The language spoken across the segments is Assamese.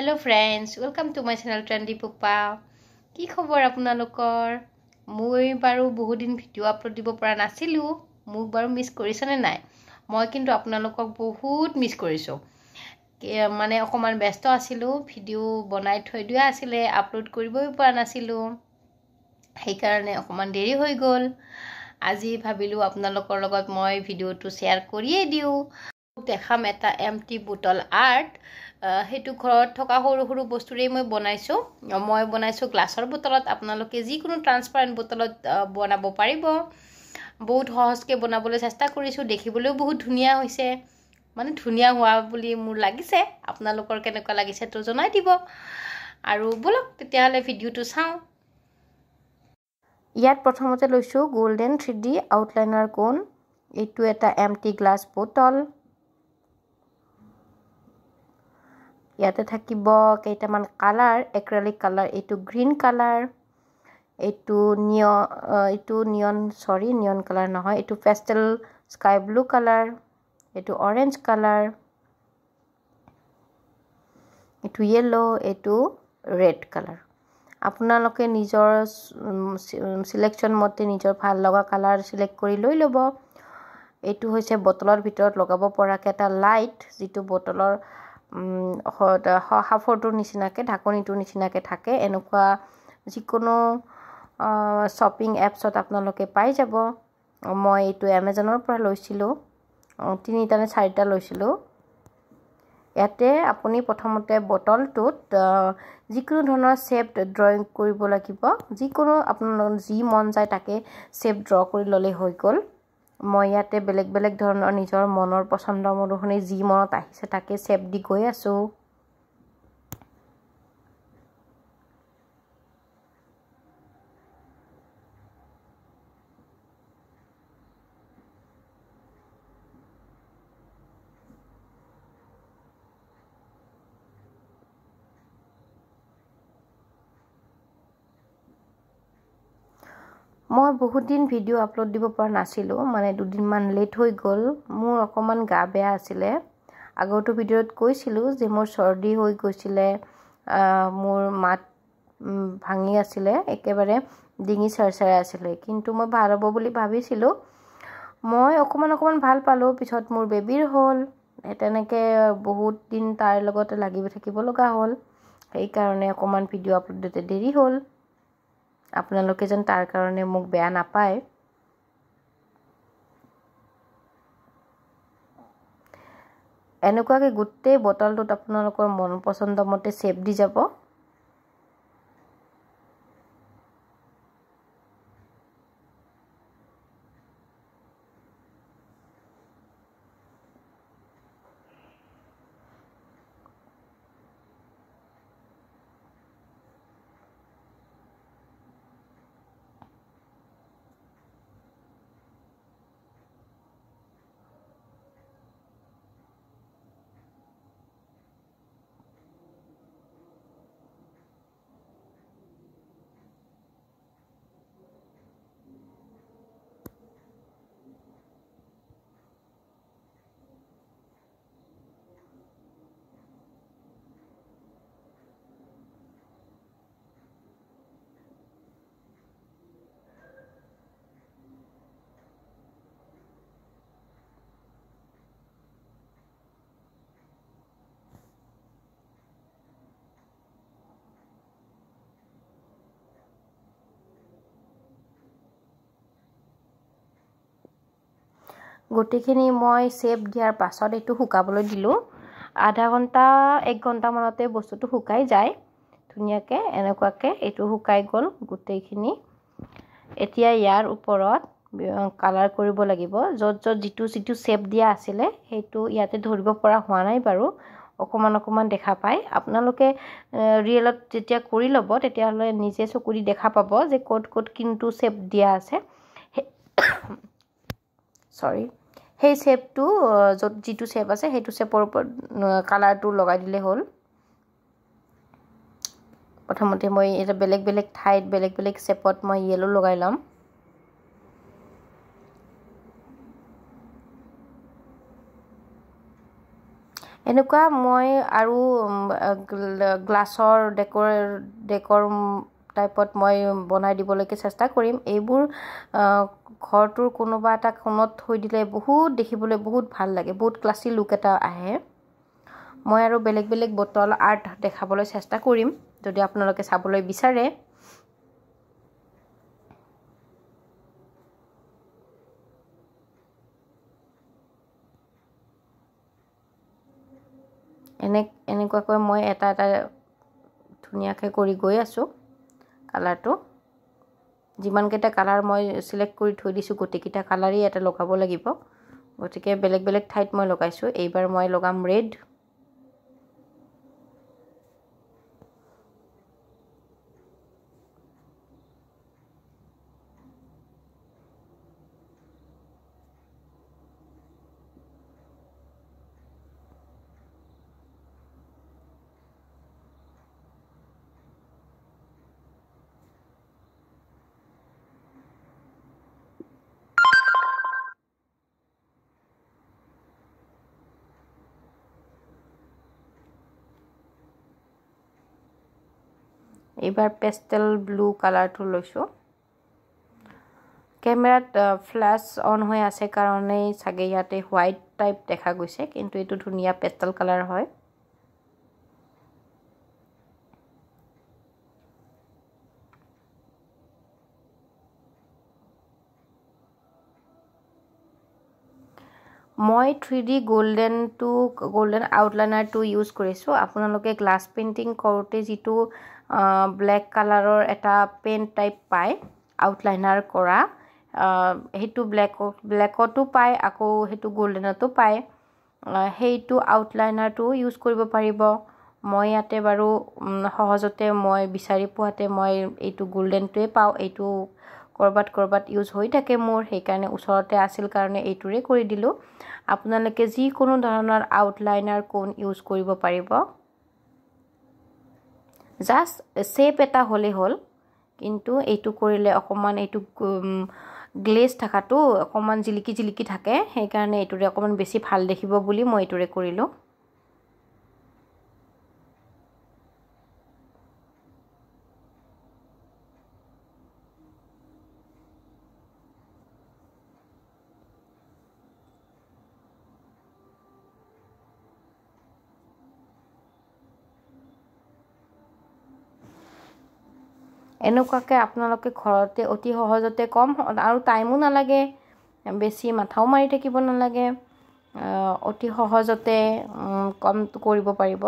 hello' friends welcome to my channel trendy পপা কি খবৰ আপোনালোকৰ মই বাৰু বহুদিন ভিডিঅ' আপলোড দিব পৰা নাছিলোঁ মোক বাৰু মিছ কৰিছেনে নাই মই কিন্তু আপোনালোকক বহুত মিছ কৰিছোঁ মানে অকণমান ব্যস্ত আছিলোঁ ভিডিঅ' বনাই থৈ দিয়া আছিলে আপলোড কৰিবই পৰা নাছিলোঁ সেইকাৰণে অকণমান দেৰি হৈ গ'ল আজি ভাবিলোঁ আপোনালোকৰ লগত মই ভিডিঅ'টো শ্বেয়াৰ কৰিয়েই দিওঁ দেখাম এটা এম টি বটল আৰ্ট সেইটো ঘৰত থকা সৰু সৰু বস্তুৰেই মই বনাইছোঁ মই বনাইছোঁ গ্লাছৰ বটলত আপোনালোকে যিকোনো ট্ৰান্সপাৰেণ্ট বটলত বনাব পাৰিব বহুত সহজকৈ বনাবলৈ চেষ্টা কৰিছোঁ দেখিবলৈও বহুত ধুনীয়া হৈছে মানে ধুনীয়া হোৱা বুলি মোৰ লাগিছে আপোনালোকৰ কেনেকুৱা লাগিছে লাগিছেতো জনাই দিব আৰু বোলক তেতিয়াহ'লে ভিডিঅ'টো চাওঁ ইয়াত প্ৰথমতে লৈছোঁ গ'ল্ডেন থ্ৰী ডি আউটলাইনাৰ কোণ এইটো এটা এম টি গ্লাছ বটল ইয়াতে থাকিব কেইটামান কালাৰ একৰালিক কালাৰ এইটো গ্ৰীণ কালাৰ এইটো নিয় এইটো নিয়ন চৰি নিয়ন কালাৰ নহয় এইটো পেষ্টেল স্কাই ব্লু কালাৰ এইটো অৰেঞ্জ কালাৰ এইটো য়েল্ল' এইটো ৰেড কালাৰ আপোনালোকে নিজৰ চিলেকশ্যন মতে নিজৰ ভাল লগা কালাৰ চিলেক্ট কৰি লৈ ল'ব এইটো হৈছে বটলৰ ভিতৰত লগাব পৰাকৈ এটা লাইট যিটো বটলৰ সাফৰটোৰ নিচিনাকৈ ঢাকনিটোৰ নিচিনাকৈ থাকে এনেকুৱা যিকোনো শ্বপিং এপছত আপোনালোকে পাই যাব মই এইটো এমেজনৰ পৰা লৈছিলোঁ তিনিটা নে চাৰিটা লৈছিলোঁ ইয়াতে আপুনি প্ৰথমতে বটলটোত যিকোনো ধৰণৰ শ্বেপ ড্ৰয়িং কৰিব লাগিব যিকোনো আপোনালোকৰ যি মন যায় তাকে শ্বেপ ড্ৰ কৰি ল'লেই হৈ গ'ল মই ইয়াতে বেলেগ বেলেগ ধৰণৰ নিজৰ মনৰ পচন্দ মনোসৰি যি মনত আহিছে তাকে চেপ দি গৈ আছোঁ মই বহুত দিন ভিডিঅ' আপলোড দিব পৰা নাছিলোঁ মানে দুদিনমান লেট হৈ গ'ল মোৰ অকণমান গা বেয়া আছিলে আগৰটো ভিডিঅ'ত কৈছিলোঁ যে মোৰ চৰ্দি হৈ গৈছিলে মোৰ মাত ভাঙি আছিলে একেবাৰে ডিঙি চৰচৰাই আছিলে কিন্তু মই ভাল হ'ব বুলি ভাবিছিলোঁ মই অকণমান অকণমান ভাল পালোঁ পিছত মোৰ বেবীৰ হ'ল তেনেকৈ বহুত দিন তাৰ লগতে লাগি থাকিব লগা হ'ল সেইকাৰণে অকণমান ভিডিঅ' আপলোড দিওঁতে দেৰি হ'ল আপোনালোকে যেন তাৰ কাৰণে মোক বেয়া নাপায় এনেকুৱাকৈ গোটেই বটলটোত আপোনালোকৰ মন পচন্দ মতে চেপ দি যাব গোটেইখিনি মই চেপ দিয়াৰ পাছত এইটো শুকাবলৈ দিলোঁ আধা ঘণ্টা এক ঘণ্টামানতে বস্তুটো শুকাই যায় ধুনীয়াকৈ এনেকুৱাকৈ এইটো শুকাই গ'ল গোটেইখিনি এতিয়া ইয়াৰ ওপৰত কালাৰ কৰিব লাগিব য'ত য'ত যিটো যিটো চেপ দিয়া আছিলে সেইটো ইয়াতে ধৰিব পৰা হোৱা নাই বাৰু অকণমান অকণমান দেখা পায় আপোনালোকে ৰিয়েলত যেতিয়া কৰি ল'ব তেতিয়াহ'লে নিজে চকু দি দেখা পাব যে ক'ত ক'ত কিন্তু চেপ দিয়া আছে চৰি সেই চেপটো য'ত যিটো শ্বেপ আছে সেইটো শ্বেপৰ ওপৰত কালাৰটো লগাই দিলে হ'ল প্ৰথমতে মই এটা বেলেগ বেলেগ ঠাইত বেলেগ বেলেগ শ্বেপত মই য়েল' লগাই ল'ম এনেকুৱা মই আৰু গ্লাছৰ ডেকৰ ডেকৰ টাইপত মই বনাই দিবলৈকে চেষ্টা কৰিম এইবোৰ ঘৰটোৰ কোনোবা এটা কোণত থৈ দিলে বহুত দেখিবলৈ বহুত ভাল লাগে বহুত ক্লাছি লুক এটা আহে মই আৰু বেলেগ বেলেগ বটল আৰ্ট দেখাবলৈ চেষ্টা কৰিম যদি আপোনালোকে চাবলৈ বিচাৰে এনে এনেকুৱাকৈ মই এটা এটা ধুনীয়াকৈ কৰি গৈ আছোঁ কালাৰটো যিমানকেইটা কালাৰ মই চিলেক্ট কৰি থৈ দিছোঁ গোটেইকেইটা কালাৰেই ইয়াতে লগাব লাগিব গতিকে বেলেগ বেলেগ ঠাইত মই লগাইছোঁ এইবাৰ মই লগাম ৰেড এইবাৰ পেষ্টেল ব্লু কালাৰটো লৈছোঁ কেমেৰাত ফ্লেছ অন হৈ আছে কাৰণেই চাগে ইয়াতে হোৱাইট টাইপ দেখা গৈছে কিন্তু এইটো ধুনীয়া পেষ্টেল কালাৰ হয় মই থ্ৰী ডি গল্ডেনটো গল্ডেন আউটলাইনাৰটো ইউজ কৰিছোঁ আপোনালোকে গ্লাছ পেইণ্টিং কৰোঁতে যিটো ব্লেক কালাৰৰ এটা পেন টাইপ পায় আউটলাইনাৰ কৰা সেইটো ব্লেক ব্লেকতো পায় আকৌ সেইটো গ'ল্ডেনতো পায় সেইটো আউটলাইনাৰটো ইউজ কৰিব পাৰিব মই ইয়াতে বাৰু সহজতে মই বিচাৰি পোৱাতে মই এইটো গ'ল্ডেনটোৱে পাওঁ এইটো ক'ৰবাত ক'ৰবাত ইউজ হৈ থাকে মোৰ সেইকাৰণে ওচৰতে আছিল কাৰণে এইটোৰে কৰি দিলোঁ আপোনালোকে যিকোনো ধৰণৰ আউটলাইনাৰ কোন ইউজ কৰিব পাৰিব জাষ্ট শ্বেপ এটা হ'লেই হ'ল কিন্তু এইটো কৰিলে অকণমান এইটো গ্লেজ থকাটো অকণমান জিলিকি জিলিকি থাকে সেইকাৰণে এইটোৰে অকণমান বেছি ভাল দেখিব বুলি মই এইটোৰে কৰিলোঁ এনেকুৱাকৈ আপোনালোকে ঘৰতে অতি সহজতে কম আৰু টাইমো নালাগে বেছি মাথাও মাৰি থাকিব নালাগে অতি সহজতে কম কৰিব পাৰিব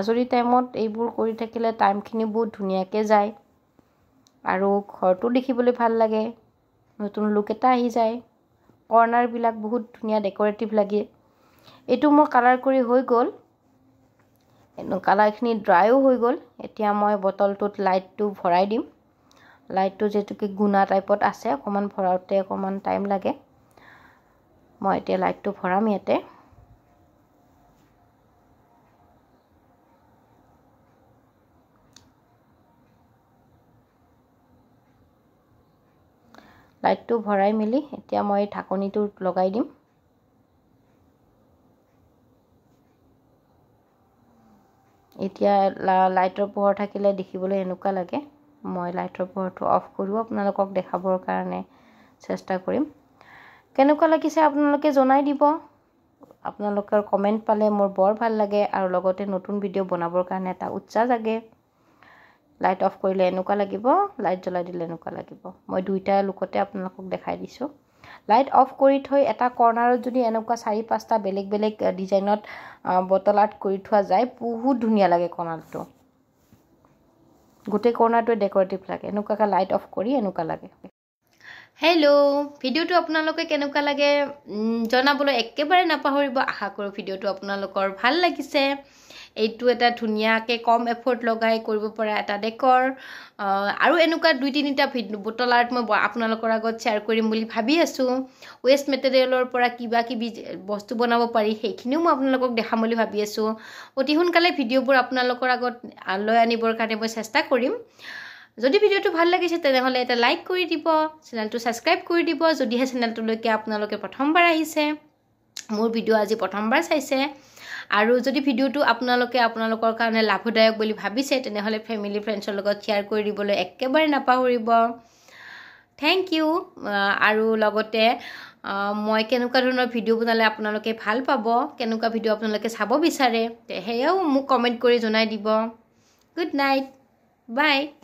আজৰি টাইমত এইবোৰ কৰি থাকিলে টাইমখিনি বহুত ধুনীয়াকৈ যায় আৰু ঘৰটো দেখিবলৈ ভাল লাগে নতুন লুক এটা আহি যায় কৰ্ণাৰবিলাক বহুত ধুনীয়া ডেক'ৰেটিভ লাগে এইটো মোৰ কালাৰ কৰি হৈ গ'ল কালাৰখিনি ড্ৰাইও হৈ গ'ল এতিয়া মই বটলটোত লাইটটো ভৰাই দিম লাইটটো যিহেতুকে গুণা টাইপত আছে অকণমান ভৰাওঁতে অকণমান টাইম লাগে মই এতিয়া লাইটটো ভৰাম ইয়াতে লাইটটো ভৰাই মেলি এতিয়া মই ঢাকনিটো লগাই দিম এতিয়া লা লাইটৰ পোহৰ থাকিলে দেখিবলৈ এনেকুৱা লাগে মই লাইটৰ পোহৰটো অফ কৰিও আপোনালোকক দেখাবৰ কাৰণে চেষ্টা কৰিম কেনেকুৱা লাগিছে আপোনালোকে জনাই দিব আপোনালোকৰ কমেণ্ট পালে মোৰ বৰ ভাল লাগে আৰু লগতে নতুন ভিডিঅ' বনাবৰ কাৰণে এটা উৎসাহ জাগে লাইট অফ কৰিলে এনেকুৱা লাগিব লাইট জ্বলাই দিলে এনেকুৱা লাগিব মই দুয়োটাই লোকতে আপোনালোকক দেখাই দিছোঁ লাইট অফ কৰি থৈ এটা কৰ্ণাৰত যদি এনেকুৱা চাৰি পাঁচটা বেলেগ বেলেগ ডিজাইনত বটল আৰ্ট কৰি থোৱা যায় বহুত ধুনীয়া লাগে কৰ্ণাৰটো গোটেই কৰ্ণাৰটোৱে ডেকৰেটিভ লাগে এনেকুৱাকৈ লাইট অফ কৰি এনেকুৱা লাগে হেল্ল' ভিডিঅ'টো আপোনালোকে কেনেকুৱা লাগে জনাবলৈ একেবাৰে নাপাহৰিব আশা কৰোঁ ভিডিঅ'টো আপোনালোকৰ ভাল লাগিছে এইটো এটা ধুনীয়াকৈ কম এফৰ্ট লগাই কৰিব পৰা এটা ডেকৰ আৰু এনেকুৱা দুই তিনিটা বটল আৰ্ট মই আপোনালোকৰ আগত শ্বেয়াৰ কৰিম বুলি ভাবি আছোঁ ৱেষ্ট মেটেৰিয়েলৰ পৰা কিবা কিবি বস্তু বনাব পাৰি সেইখিনিও মই আপোনালোকক দেখাম বুলি ভাবি আছোঁ অতি সোনকালে ভিডিঅ'বোৰ আপোনালোকৰ আগত লৈ আনিবৰ কাৰণে মই চেষ্টা কৰিম যদি ভিডিঅ'টো ভাল লাগিছে তেনেহ'লে এটা লাইক কৰি দিব চেনেলটো ছাবস্ক্ৰাইব কৰি দিব যদিহে চেনেলটোলৈকে আপোনালোকে প্ৰথমবাৰ আহিছে মোৰ ভিডিঅ' আজি প্ৰথমবাৰ চাইছে আৰু যদি ভিডিঅ'টো আপোনালোকে আপোনালোকৰ কাৰণে লাভদায়ক বুলি ভাবিছে তেনেহ'লে ফেমিলি ফ্ৰেণ্ডছৰ লগত শ্বেয়াৰ কৰি দিবলৈ একেবাৰে নাপাহৰিব থেংক ইউ আৰু লগতে মই কেনেকুৱা ধৰণৰ ভিডিঅ' বনালে আপোনালোকে ভাল পাব কেনেকুৱা ভিডিঅ' আপোনালোকে চাব বিচাৰে সেয়াও মোক কমেণ্ট কৰি জনাই দিব গুড নাইট বাই